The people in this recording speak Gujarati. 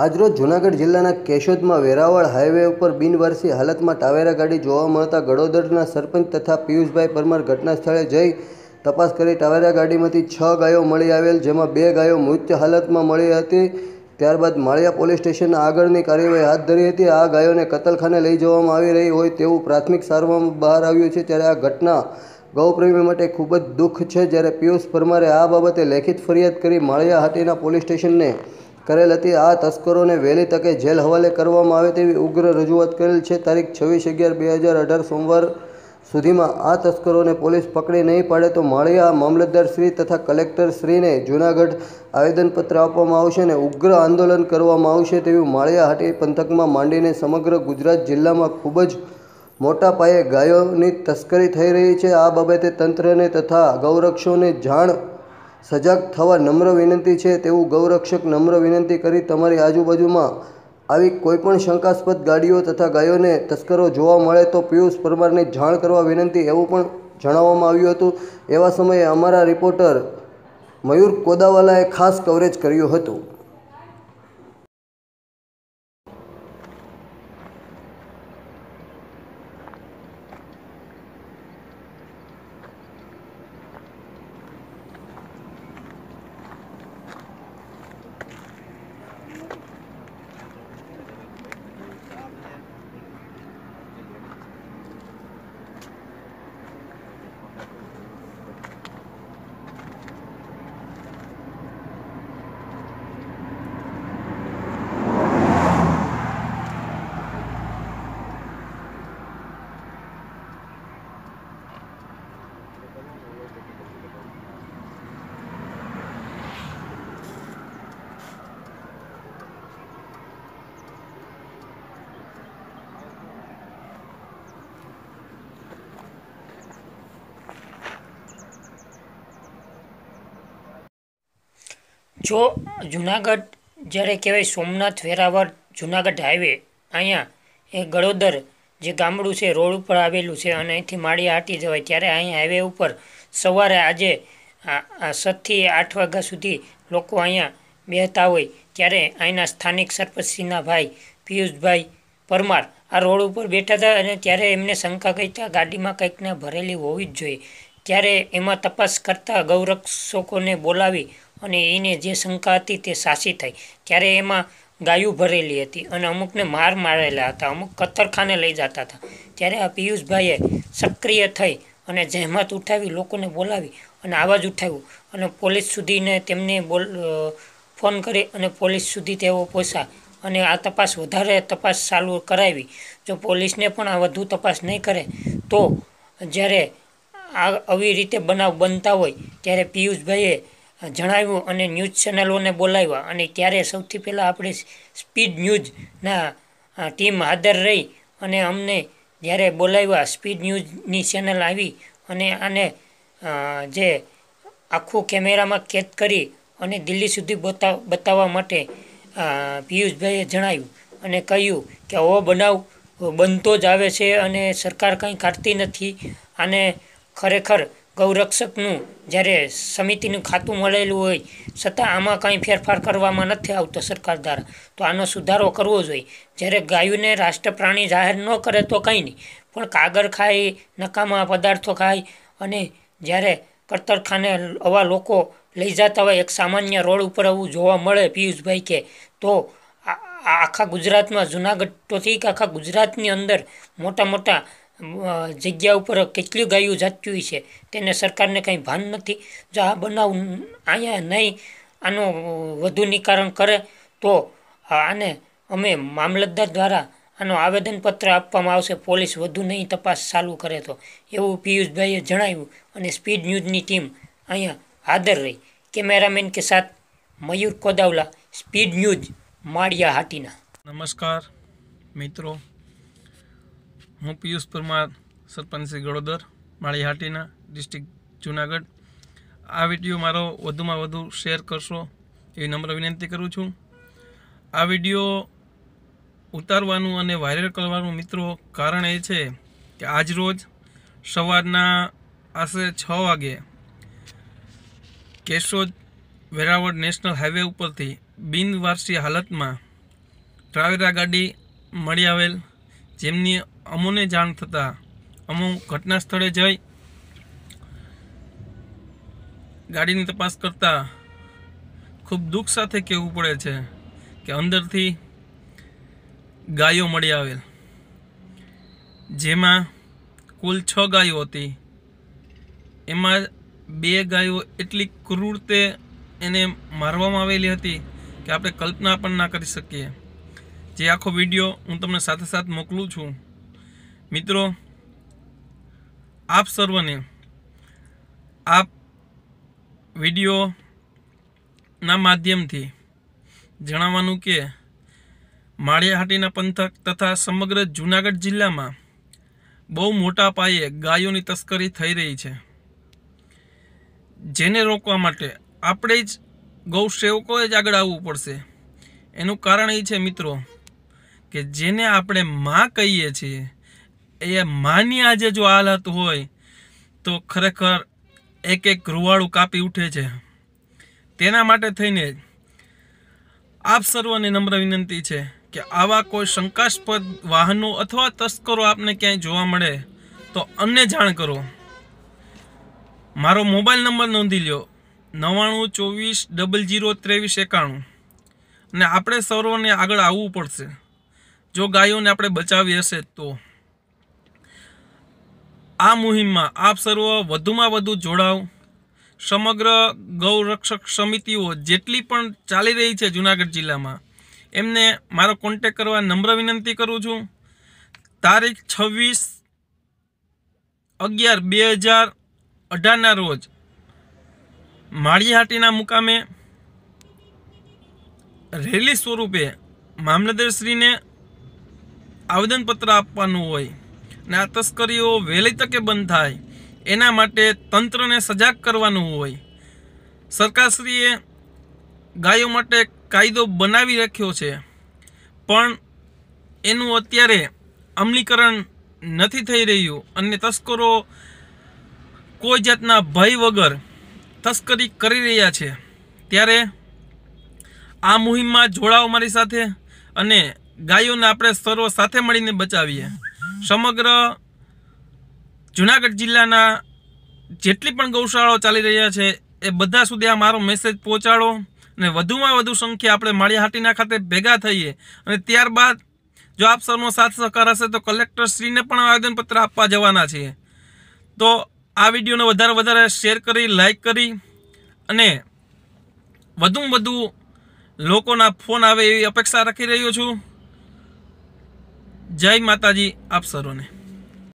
આજરોજ જૂનાગઢ જિલ્લાના કેશોદમાં વેરાવળ હાઈવે ઉપર બિનવારસી હાલતમાં ટાવેરા ગાડી જોવા મળતા ગડોદરના સરપંચ તથા પિયુષભાઈ પરમાર ઘટના સ્થળે જઈ તપાસ કરી ટાવેરા ગાડીમાંથી છ ગાયો મળી આવેલ જેમાં બે ગાયો મૃત્યુ હાલતમાં મળી હતી ત્યારબાદ માળિયા પોલીસ સ્ટેશનના આગળની કાર્યવાહી હાથ ધરી હતી આ ગાયોને કતલખાને લઈ જવામાં આવી રહી હોય તેવું પ્રાથમિક સારવાર બહાર આવ્યું છે ત્યારે આ ઘટના ગૌપ્રેમી માટે ખૂબ જ દુઃખ છે જ્યારે પિયુષ પરમારે આ બાબતે લેખિત ફરિયાદ કરી માળિયા હાટીના પોલીસ સ્ટેશનને કરેલ હતી આ તસ્કરોને વહેલી તકે જેલ હવાલે કરવામાં આવે તેવી ઉગ્ર રજૂઆત કરેલ છે તારીખ છવ્વીસ અગિયાર બે હજાર અઢાર સોમવાર સુધીમાં આ તસ્કરોને પોલીસ પકડી નહીં પાડે તો માળિયા મામલતદારશ્રી તથા કલેક્ટરશ્રીને જૂનાગઢ આવેદનપત્ર આપવામાં આવશે અને ઉગ્ર આંદોલન કરવામાં આવશે તેવું માળિયા હાટી પંથકમાં માંડીને સમગ્ર ગુજરાત જિલ્લામાં ખૂબ જ મોટા પાયે ગાયોની તસ્કરી થઈ રહી છે આ બાબતે તંત્રને તથા ગૌરક્ષોને જાણ સજાગ થવા નમ્ર વિનંતી છે તેવું ગૌરક્ષક નમ્ર વિનંતી કરી તમારી આજુબાજુમાં આવી કોઈપણ શંકાસ્પદ ગાડીઓ તથા ગાયોને તસ્કરો જોવા મળે તો પિયુષ પરમારને જાણ કરવા વિનંતી એવું પણ જણાવવામાં આવ્યું હતું એવા સમયે અમારા રિપોર્ટર મયુર કોદાવાલાએ ખાસ કવરેજ કર્યું હતું જો જુનાગઢ જ્યારે કહેવાય સોમનાથ વેરાવળ જુનાગઢ હાઈવે અહીંયા એ ગળોદર જે ગામડું છે રોડ ઉપર આવેલું છે અને અહીંથી માળી હાટી જવાય ત્યારે અહીં હાઈવે ઉપર સવારે આજે સાતથી આઠ વાગ્યા સુધી લોકો અહીંયા બેહતા હોય ત્યારે અહીંના સ્થાનિક સરપંચસિંહના ભાઈ પિયુષભાઈ પરમાર આ રોડ ઉપર બેઠા હતા અને ત્યારે એમને શંકા કરતા ગાડીમાં કંઈકને ભરેલી હોવી જ જોઈએ ત્યારે એમાં તપાસ કરતા ગૌરક્ષકોને બોલાવી અને એને જે શંકા હતી તે સાચી થઈ ત્યારે એમાં ગાયું ભરેલી હતી અને અમુકને માર મારેલા હતા અમુક કતરખાને લઈ જતા હતા ત્યારે આ પિયુષભાઈએ સક્રિય થઈ અને જહેમત ઉઠાવી લોકોને બોલાવી અને આવાજ ઉઠાવ્યું અને પોલીસ સુધીને તેમને બોલ ફોન કરી અને પોલીસ સુધી તેઓ પહોંચ્યા અને આ તપાસ વધારે તપાસ ચાલુ કરાવી જો પોલીસને પણ આ વધુ તપાસ નહીં કરે તો જ્યારે આ આવી રીતે બનાવ બનતા હોય ત્યારે પિયુષભાઈએ જણાવ્યું અને ન્યૂઝ ચેનલોને બોલાવ્યા અને ત્યારે સૌથી પહેલાં આપણે સ્પીડ ન્યૂઝના ટીમ હાજર રહી અને અમને જ્યારે બોલાવ્યા સ્પીડ ન્યૂઝની ચેનલ આવી અને આને જે આખું કેમેરામાં કેદ કરી અને દિલ્હી સુધી બતાવ બતાવવા માટે પિયુષભાઈએ જણાવ્યું અને કહ્યું કે હો બનાવ બનતો જ આવે છે અને સરકાર કંઈ કાઢતી નથી અને ખરેખર ગૌરક્ષકનું જ્યારે સમિતિનું ખાતું મળેલું હોય છતાં આમાં કંઈ ફેરફાર કરવામાં નથી આવતો સરકાર દ્વારા તો આનો સુધારો કરવો જોઈએ જ્યારે ગાયુને રાષ્ટ્રપ્રાણી જાહેર ન કરે તો કંઈ નહીં પણ કાગળ ખાય નકામા પદાર્થો ખાય અને જ્યારે કતરખાને આવા લોકો લઈ જતા હોય એક સામાન્ય રોડ ઉપર આવું જોવા મળે પિયુષભાઈ કે તો આખા ગુજરાતમાં જુનાગઢ તો ઠીક આખા ગુજરાતની અંદર મોટા મોટા જગ્યા ઉપર કેટલી ગાયું હોય છે તેને સરકારને કંઈ ભાન નથી જો આ બનાવ અહીંયા નહીં આનો વધુ નિકારણ કરે તો આને અમે મામલતદાર દ્વારા આનો આવેદનપત્ર આપવામાં આવશે પોલીસ વધુ નહીં તપાસ ચાલુ કરે તો એવું પિયુષભાઈએ જણાવ્યું અને સ્પીડ ન્યૂઝની ટીમ અહીંયા હાજર રહી કેમેરામેન કે સાથ મયુર કોદાવલા સ્પીડ ન્યૂઝ માળિયા હાટીના નમસ્કાર મિત્રો હું પિયુષ પરમાર સરપંચશ્રી શ્રી ગળોદર માળીહાટીના ડિસ્ટ્રિક્ટ જુનાગઢ આ વિડીયો મારો વધુમાં વધુ શેર કરશો એવી નમ્ર વિનંતી કરું છું આ વિડીયો ઉતારવાનું અને વાયરલ કરવાનું મિત્રો કારણ એ છે કે આજરોજ સવારના આશરે છ વાગે કેશોદ વેરાવળ નેશનલ હાઈવે ઉપરથી બિનવારસી હાલતમાં ટ્રાવેરા ગાડી મળી આવેલ જેમની અમોને જાણ થતાં અમો ઘટના સ્થળે જઈ ગાડીની તપાસ કરતાં ખૂબ દુઃખ સાથે કહેવું પડે છે કે અંદરથી ગાયો મળી આવેલ જેમાં કુલ છ ગાયો હતી એમાં બે ગાયો એટલી ક્રૂરતે એને મારવામાં આવેલી હતી કે આપણે કલ્પના પણ ના કરી શકીએ જે આખો વિડીયો હું તમને સાથે સાથ મોકલું છું મિત્રો આપ સર્વને આપ વિડીયોના માધ્યમથી જણાવવાનું કે માળિયાહાટીના પંથક તથા સમગ્ર જૂનાગઢ જિલ્લામાં બહુ મોટા પાયે ગાયોની તસ્કરી થઈ રહી છે જેને રોકવા માટે આપણે જ ગૌ જ આગળ આવવું પડશે એનું કારણ એ છે મિત્રો કે જેને આપણે માં કહીએ છીએ એ માની આજે જો હાલત હોય તો ખરેખર એક એક રૂવાળું કાપી ઉઠે છે તેના માટે થઈને આપ સર્વને નમ્ર વિનંતી છે કે આવા કોઈ શંકાસ્પદ વાહનો અથવા તસ્કરો આપને ક્યાંય જોવા મળે તો અમને જાણ કરો મારો મોબાઈલ નંબર નોંધી લ્યો નવ્વાણું ચોવીસ ડબલ જીરો ત્રેવીસ એકાણું અને આપણે સર્વને આગળ આવવું પડશે જો ગાયોને આપણે બચાવી હશે તો આ મુહિમમાં આપ સર્વ વધુમાં વધુ જોડાવ સમગ્ર ગૌરક્ષક સમિતિઓ જેટલી પણ ચાલી રહી છે જુનાગઢ જિલ્લામાં એમને મારો કોન્ટેક કરવા નમ્ર વિનંતી કરું છું તારીખ છવ્વીસ અગિયાર બે હજાર અઢારના રોજ માળીહાટીના મુકામે રેલી સ્વરૂપે મામલતદારશ્રીને આવેદનપત્ર આપવાનું હોય ને આ તસ્કરીઓ વહેલી તકે બંધ થાય એના માટે તંત્રને સજાગ કરવાનું હોય સરકારશ્રીએ ગાયો માટે કાયદો બનાવી રાખ્યો છે પણ એનું અત્યારે અમલીકરણ નથી થઈ રહ્યું અને તસ્કરો કોઈ જાતના ભય વગર તસ્કરી કરી રહ્યા છે ત્યારે આ મુહિમમાં જોડાઓ મારી સાથે અને ગાયોને આપણે સર્વ સાથે મળીને બચાવીએ સમગ્ર જુનાગઢ જિલ્લાના જેટલી પણ ગૌશાળાઓ ચાલી રહ્યા છે એ બધા સુધી આ મારો મેસેજ પહોંચાડો અને વધુમાં વધુ સંખ્યા આપણે માળિયાહાટીના ખાતે ભેગા થઈએ અને ત્યારબાદ જો આપ સૌનો સાથ સહકાર હશે તો કલેક્ટરશ્રીને પણ આવેદનપત્ર આપવા જવાના છીએ તો આ વિડીયોને વધારે વધારે શેર કરી લાઇક કરી અને વધુમાં વધુ લોકોના ફોન આવે એવી અપેક્ષા રાખી રહ્યો છું જય માતાજી આપ સર્વને